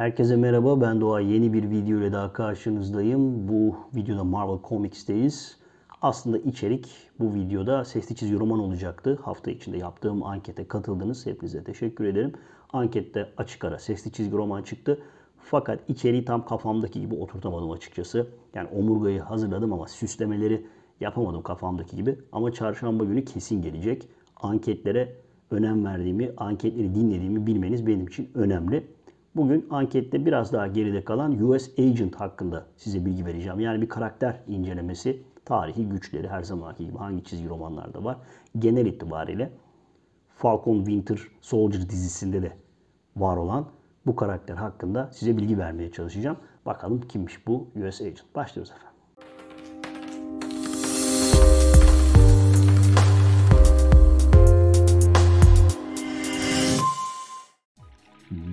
Herkese merhaba ben Doğa yeni bir video ile daha karşınızdayım. Bu videoda Marvel Comics'teyiz. Aslında içerik bu videoda sesli çizgi roman olacaktı. Hafta içinde yaptığım ankete katıldınız. Hepinize teşekkür ederim. Ankette açık ara sesli çizgi roman çıktı. Fakat içeriği tam kafamdaki gibi oturtamadım açıkçası. Yani omurgayı hazırladım ama süslemeleri yapamadım kafamdaki gibi. Ama çarşamba günü kesin gelecek. Anketlere önem verdiğimi, anketleri dinlediğimi bilmeniz benim için önemli. Bugün ankette biraz daha geride kalan US Agent hakkında size bilgi vereceğim. Yani bir karakter incelemesi, tarihi güçleri her zamanki gibi hangi çizgi romanlarda var. Genel itibariyle Falcon Winter Soldier dizisinde de var olan bu karakter hakkında size bilgi vermeye çalışacağım. Bakalım kimmiş bu US Agent. Başlıyoruz efendim.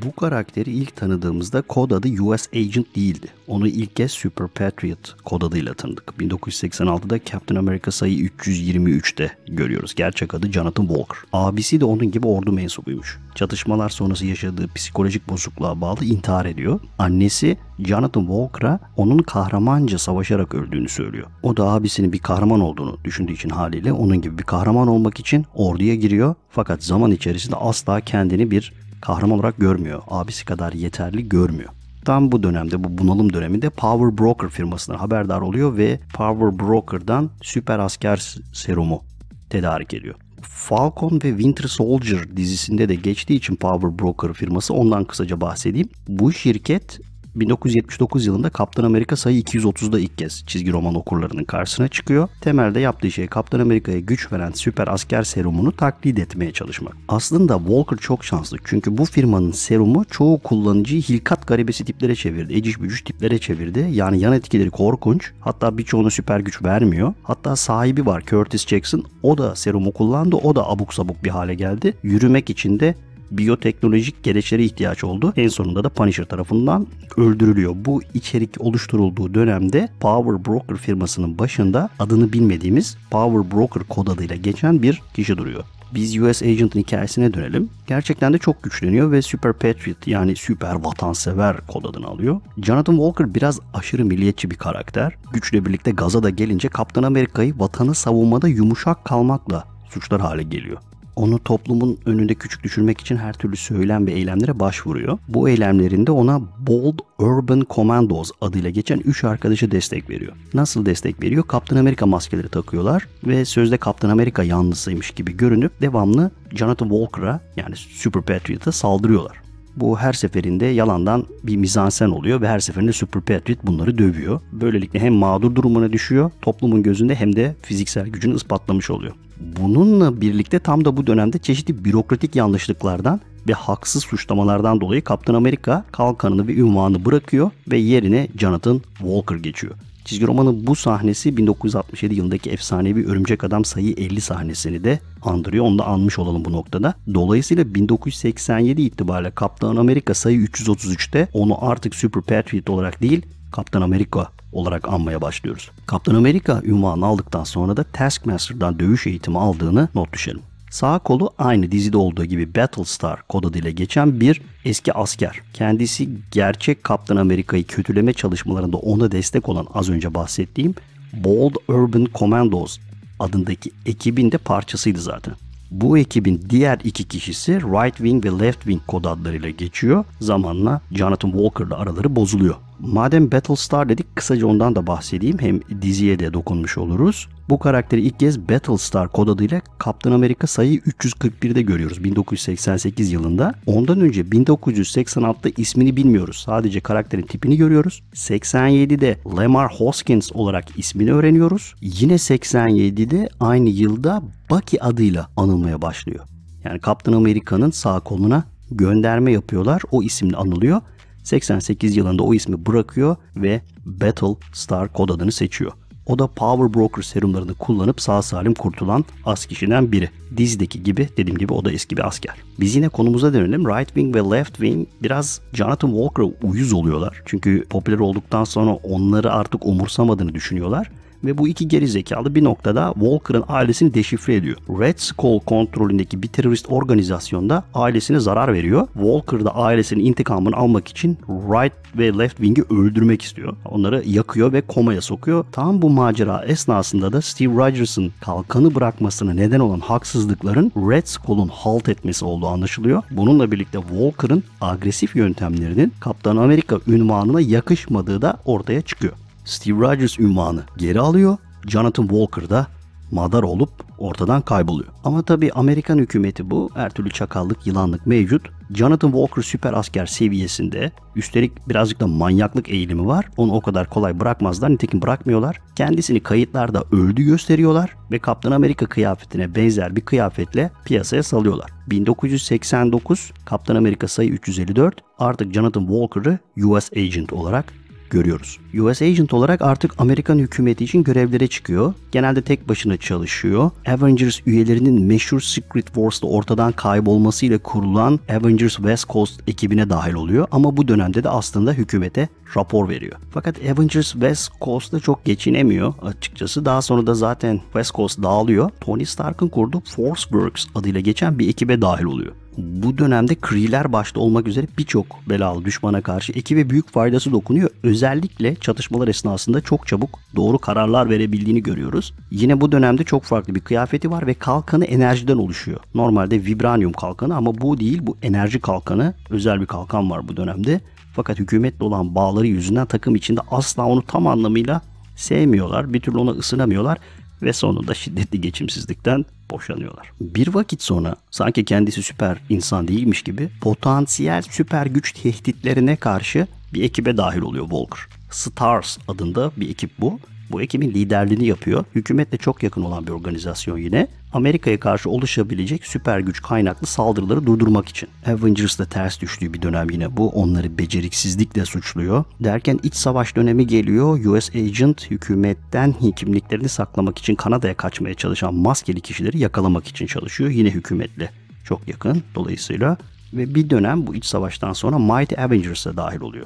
bu karakteri ilk tanıdığımızda kod adı US Agent değildi. Onu ilk kez Super Patriot kod adıyla tanıdık. 1986'da Captain America sayı 323'te görüyoruz. Gerçek adı Jonathan Walker. Abisi de onun gibi ordu mensubuymuş. Çatışmalar sonrası yaşadığı psikolojik bozukluğa bağlı intihar ediyor. Annesi Jonathan Walker'a onun kahramanca savaşarak öldüğünü söylüyor. O da abisinin bir kahraman olduğunu düşündüğü için haliyle onun gibi bir kahraman olmak için orduya giriyor. Fakat zaman içerisinde asla kendini bir kahraman olarak görmüyor. Abisi kadar yeterli görmüyor. Tam bu dönemde bu bunalım döneminde Power Broker firmasına haberdar oluyor ve Power Broker'dan süper asker serumu tedarik ediyor. Falcon ve Winter Soldier dizisinde de geçtiği için Power Broker firması ondan kısaca bahsedeyim. Bu şirket 1979 yılında Kaptan Amerika sayı 230'da ilk kez çizgi roman okurlarının karşısına çıkıyor. Temelde yaptığı şey Kaptan Amerika'ya güç veren süper asker serumunu taklit etmeye çalışmak. Aslında Walker çok şanslı çünkü bu firmanın serumu çoğu kullanıcıyı hilkat garibesi tiplere çevirdi. Eciş bücüş tiplere çevirdi. Yani yan etkileri korkunç. Hatta birçoğuna süper güç vermiyor. Hatta sahibi var Curtis Jackson. O da serumu kullandı. O da abuk sabuk bir hale geldi. Yürümek için de biyoteknolojik gereçlere ihtiyaç oldu. En sonunda da Punisher tarafından öldürülüyor. Bu içerik oluşturulduğu dönemde Power Broker firmasının başında adını bilmediğimiz Power Broker kod adıyla geçen bir kişi duruyor biz US Agent'ın hikayesine dönelim. Gerçekten de çok güçleniyor ve Super Patriot yani süper vatansever kod adını alıyor. Jonathan Walker biraz aşırı milliyetçi bir karakter. Güçle birlikte gaza da gelince Kaptan Amerika'yı vatanı savunmada yumuşak kalmakla suçlar hale geliyor onu toplumun önünde küçük düşürmek için her türlü söylem ve eylemlere başvuruyor. Bu eylemlerinde ona Bold Urban Commandos adıyla geçen 3 arkadaşı destek veriyor. Nasıl destek veriyor? Kaptan Amerika maskeleri takıyorlar ve sözde Kaptan Amerika yanlısıymış gibi görünüp devamlı Jonathan Walker'a yani Super Patriot'a saldırıyorlar. Bu her seferinde yalandan bir mizansen oluyor ve her seferinde Superpatriot bunları dövüyor. Böylelikle hem mağdur durumuna düşüyor toplumun gözünde hem de fiziksel gücünü ispatlamış oluyor. Bununla birlikte tam da bu dönemde çeşitli bürokratik yanlışlıklardan ve haksız suçlamalardan dolayı Kaptan Amerika kalkanını ve ünvanı bırakıyor ve yerine Jonathan Walker geçiyor. Çizgi romanın bu sahnesi 1967 yılındaki efsanevi Örümcek Adam sayı 50 sahnesini de andırıyor. Onu da anmış olalım bu noktada. Dolayısıyla 1987 itibariyle Kaptan Amerika sayı 333'te onu artık Super Patriot olarak değil Kaptan Amerika olarak anmaya başlıyoruz. Kaptan Amerika ünvanı aldıktan sonra da Taskmaster'dan dövüş eğitimi aldığını not düşelim. Sağ kolu aynı dizide olduğu gibi Battlestar kod adıyla geçen bir eski asker. Kendisi gerçek Kaptan Amerika'yı kötüleme çalışmalarında ona destek olan az önce bahsettiğim Bold Urban Commandos adındaki ekibin de parçasıydı zaten. Bu ekibin diğer iki kişisi Right Wing ve Left Wing kod adlarıyla geçiyor. Zamanla Jonathan Walker'la araları bozuluyor. Madem Battlestar dedik kısaca ondan da bahsedeyim. Hem diziye de dokunmuş oluruz. Bu karakteri ilk kez Battlestar kod adıyla Captain America sayı 341'de görüyoruz 1988 yılında. Ondan önce 1986'da ismini bilmiyoruz. Sadece karakterin tipini görüyoruz. 87'de Lamar Hoskins olarak ismini öğreniyoruz. Yine 87'de aynı yılda Bucky adıyla anılmaya başlıyor. Yani Captain America'nın sağ koluna gönderme yapıyorlar. O isimle anılıyor 88 yılında o ismi bırakıyor ve Battlestar kod adını seçiyor. O da Power Broker serumlarını kullanıp sağ salim kurtulan az kişiden biri. Dizdeki gibi dediğim gibi o da eski bir asker. Biz yine konumuza dönelim. Right Wing ve Left Wing biraz Jonathan Walker'a uyuz oluyorlar. Çünkü popüler olduktan sonra onları artık umursamadığını düşünüyorlar ve bu iki geri zekalı bir noktada Walker'ın ailesini deşifre ediyor. Red Skull kontrolündeki bir terörist organizasyonda ailesine zarar veriyor. Walker da ailesinin intikamını almak için Right ve Left Wing'i öldürmek istiyor. Onları yakıyor ve komaya sokuyor. Tam bu macera esnasında da Steve Rogers'ın kalkanı bırakmasına neden olan haksızlıkların Red Skull'un halt etmesi olduğu anlaşılıyor. Bununla birlikte Walker'ın agresif yöntemlerinin Kaptan Amerika ünvanına yakışmadığı da ortaya çıkıyor. Steve Rogers ünvanı geri alıyor. Jonathan Walker da madar olup ortadan kayboluyor. Ama tabii Amerikan hükümeti bu. Her türlü çakallık, yılanlık mevcut. Jonathan Walker süper asker seviyesinde. Üstelik birazcık da manyaklık eğilimi var. Onu o kadar kolay bırakmazlar. Nitekim bırakmıyorlar. Kendisini kayıtlarda öldü gösteriyorlar ve Kaptan Amerika kıyafetine benzer bir kıyafetle piyasaya salıyorlar. 1989 Kaptan Amerika sayı 354 artık Jonathan Walker'ı US Agent olarak görüyoruz. US Agent olarak artık Amerikan hükümeti için görevlere çıkıyor. Genelde tek başına çalışıyor. Avengers üyelerinin meşhur Secret Wars'ta ortadan kaybolmasıyla kurulan Avengers West Coast ekibine dahil oluyor ama bu dönemde de aslında hükümete rapor veriyor. Fakat Avengers West Coast'ta çok geçinemiyor açıkçası. Daha sonra da zaten West Coast dağılıyor. Tony Stark'ın kurduğu Force Works adıyla geçen bir ekibe dahil oluyor bu dönemde Kree'ler başta olmak üzere birçok belalı düşmana karşı ekibe büyük faydası dokunuyor. Özellikle çatışmalar esnasında çok çabuk doğru kararlar verebildiğini görüyoruz. Yine bu dönemde çok farklı bir kıyafeti var ve kalkanı enerjiden oluşuyor. Normalde vibranyum kalkanı ama bu değil bu enerji kalkanı. Özel bir kalkan var bu dönemde. Fakat hükümetle olan bağları yüzünden takım içinde asla onu tam anlamıyla sevmiyorlar. Bir türlü ona ısınamıyorlar ve sonunda şiddetli geçimsizlikten boşanıyorlar. Bir vakit sonra sanki kendisi süper insan değilmiş gibi potansiyel süper güç tehditlerine karşı bir ekibe dahil oluyor Walker. Stars adında bir ekip bu bu ekibin liderliğini yapıyor. Hükümetle çok yakın olan bir organizasyon yine. Amerika'ya karşı oluşabilecek süper güç kaynaklı saldırıları durdurmak için. Avengers'da ters düştüğü bir dönem yine bu. Onları beceriksizlikle suçluyor. Derken iç savaş dönemi geliyor. US Agent hükümetten hekimliklerini saklamak için Kanada'ya kaçmaya çalışan maskeli kişileri yakalamak için çalışıyor. Yine hükümetle çok yakın. Dolayısıyla ve bir dönem bu iç savaştan sonra Mighty Avengers'a dahil oluyor.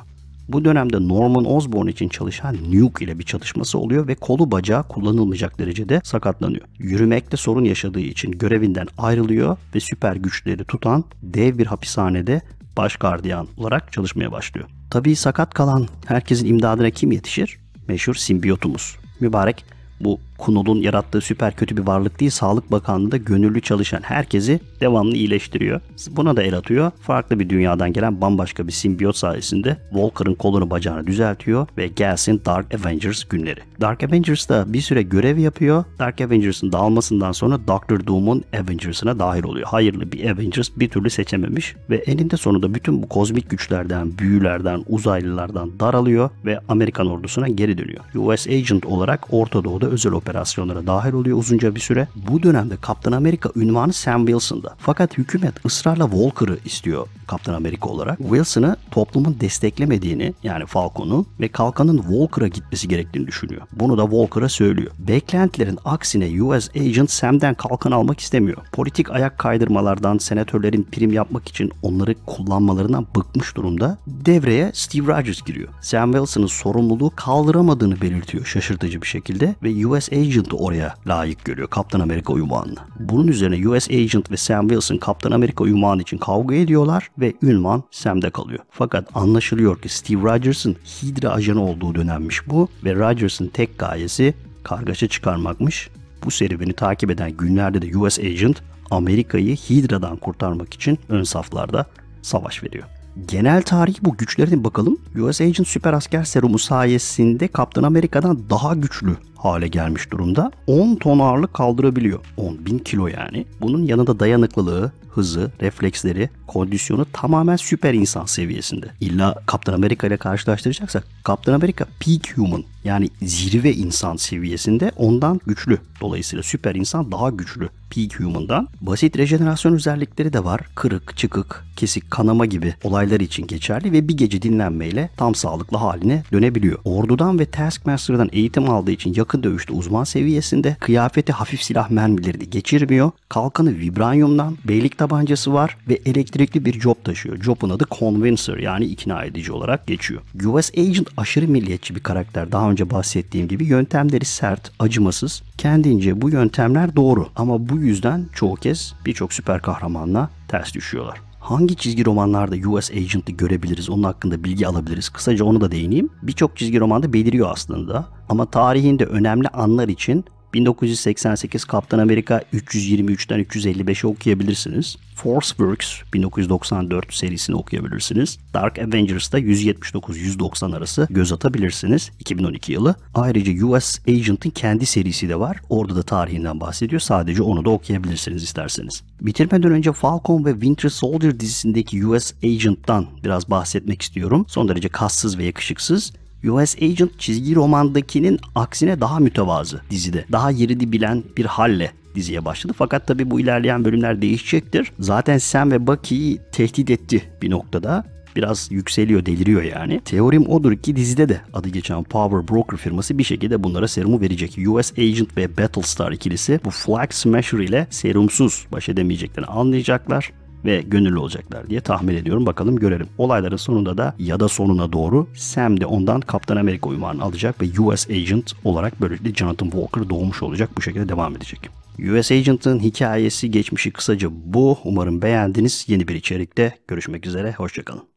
Bu dönemde Norman Osborn için çalışan Nuke ile bir çatışması oluyor ve kolu bacağı kullanılmayacak derecede sakatlanıyor. Yürümekte sorun yaşadığı için görevinden ayrılıyor ve süper güçleri tutan dev bir hapishanede baş gardiyan olarak çalışmaya başlıyor. Tabii sakat kalan herkesin imdadına kim yetişir? Meşhur simbiyotumuz. Mübarek bu Kunol'un yarattığı süper kötü bir varlık değil. Sağlık Bakanlığı'nda gönüllü çalışan herkesi devamlı iyileştiriyor. Buna da el atıyor. Farklı bir dünyadan gelen bambaşka bir simbiyot sayesinde Walker'ın kolunu bacağını düzeltiyor ve gelsin Dark Avengers günleri. Dark Avengers da bir süre görev yapıyor. Dark Avengers'ın dağılmasından sonra Doctor Doom'un Avengers'ına dahil oluyor. Hayırlı bir Avengers bir türlü seçememiş ve eninde sonunda bütün bu kozmik güçlerden, büyülerden, uzaylılardan daralıyor ve Amerikan ordusuna geri dönüyor. US Agent olarak Orta Doğu'da özel operasyon operasyonlara dahil oluyor uzunca bir süre. Bu dönemde Kaptan Amerika ünvanı Sam Wilson'da. Fakat hükümet ısrarla Walker'ı istiyor Kaptan Amerika olarak. Wilson'ı toplumun desteklemediğini yani Falcon'u ve Kalkan'ın Walker'a gitmesi gerektiğini düşünüyor. Bunu da Walker'a söylüyor. Beklentilerin aksine US Agent Sam'den Kalkan almak istemiyor. Politik ayak kaydırmalardan, senatörlerin prim yapmak için onları kullanmalarından bıkmış durumda. Devreye Steve Rogers giriyor. Sam Wilson'ın sorumluluğu kaldıramadığını belirtiyor şaşırtıcı bir şekilde ve US US Agent'ı oraya layık görüyor. Kaptan Amerika unvanını. Bunun üzerine US Agent ve Sam Wilson Kaptan Amerika unvanı için kavga ediyorlar ve unvan Sam'de kalıyor. Fakat anlaşılıyor ki Steve Rogers'ın Hydra ajanı olduğu dönemmiş bu ve Rogers'ın tek gayesi kargaşa çıkarmakmış. Bu serüveni takip eden günlerde de US Agent Amerika'yı Hydra'dan kurtarmak için ön saflarda savaş veriyor. Genel tarihi bu güçlerine bakalım. US Agent süper asker serumu sayesinde Kaptan Amerika'dan daha güçlü hale gelmiş durumda. 10 ton ağırlık kaldırabiliyor. 10 bin kilo yani. Bunun yanında dayanıklılığı, hızı, refleksleri, kondisyonu tamamen süper insan seviyesinde. İlla Kaptan Amerika ile karşılaştıracaksak Kaptan Amerika peak human yani zirve insan seviyesinde ondan güçlü. Dolayısıyla süper insan daha güçlü peak human'dan. Basit rejenerasyon özellikleri de var. Kırık, çıkık, kesik, kanama gibi olaylar için geçerli ve bir gece dinlenmeyle tam sağlıklı haline dönebiliyor. Ordudan ve Taskmaster'dan eğitim aldığı için yakın dövüşte uzman seviyesinde kıyafeti hafif silah mermilerini geçirmiyor. Kalkanı vibranyumdan, beylik tabancası var ve elektrikli bir job taşıyor. Job'un adı Convincer yani ikna edici olarak geçiyor. US Agent aşırı milliyetçi bir karakter. Daha önce bahsettiğim gibi yöntemleri sert, acımasız. Kendince bu yöntemler doğru ama bu yüzden çoğu kez birçok süper kahramanla ters düşüyorlar. Hangi çizgi romanlarda US Agent'ı görebiliriz, onun hakkında bilgi alabiliriz? Kısaca onu da değineyim. Birçok çizgi romanda beliriyor aslında ama tarihinde önemli anlar için 1988 Kaptan Amerika 323'ten 355'e okuyabilirsiniz. Force Works 1994 serisini okuyabilirsiniz. Dark Avengers'ta 179-190 arası göz atabilirsiniz 2012 yılı. Ayrıca US Agent'ın kendi serisi de var. Orada da tarihinden bahsediyor. Sadece onu da okuyabilirsiniz isterseniz. Bitirmeden önce Falcon ve Winter Soldier dizisindeki US Agent'tan biraz bahsetmek istiyorum. Son derece kassız ve yakışıksız US Agent çizgi romandakinin aksine daha mütevazı dizide. Daha yerini bilen bir halle diziye başladı. Fakat tabi bu ilerleyen bölümler değişecektir. Zaten Sam ve Bucky'yi tehdit etti bir noktada biraz yükseliyor, deliriyor yani. Teorim odur ki dizide de adı geçen Power Broker firması bir şekilde bunlara serumu verecek. US Agent ve Battlestar ikilisi bu Flag Smasher ile serumsuz baş edemeyeceklerini anlayacaklar ve gönüllü olacaklar diye tahmin ediyorum. Bakalım görelim. Olayların sonunda da ya da sonuna doğru Sam de ondan Kaptan Amerika unvanını alacak ve US Agent olarak böylelikle Jonathan Walker doğmuş olacak. Bu şekilde devam edecek. US Agent'ın hikayesi geçmişi kısaca bu. Umarım beğendiniz. Yeni bir içerikte görüşmek üzere. Hoşçakalın.